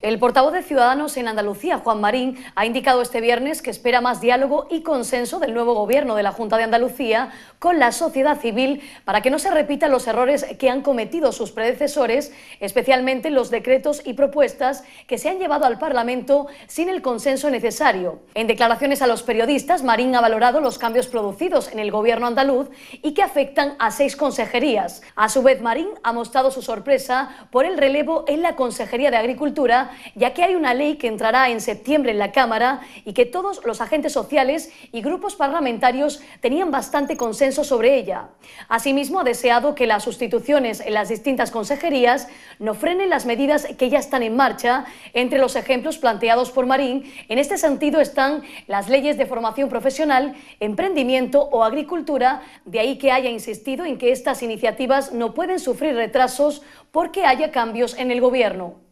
El portavoz de Ciudadanos en Andalucía, Juan Marín, ha indicado este viernes que espera más diálogo y consenso del nuevo gobierno de la Junta de Andalucía con la sociedad civil para que no se repitan los errores que han cometido sus predecesores, especialmente los decretos y propuestas que se han llevado al Parlamento sin el consenso necesario. En declaraciones a los periodistas, Marín ha valorado los cambios producidos en el gobierno andaluz y que afectan a seis consejerías. A su vez, Marín ha mostrado su sorpresa por el relevo en la Consejería de Agricultura ya que hay una ley que entrará en septiembre en la Cámara y que todos los agentes sociales y grupos parlamentarios tenían bastante consenso sobre ella. Asimismo, ha deseado que las sustituciones en las distintas consejerías no frenen las medidas que ya están en marcha. Entre los ejemplos planteados por Marín, en este sentido están las leyes de formación profesional, emprendimiento o agricultura, de ahí que haya insistido en que estas iniciativas no pueden sufrir retrasos porque haya cambios en el gobierno.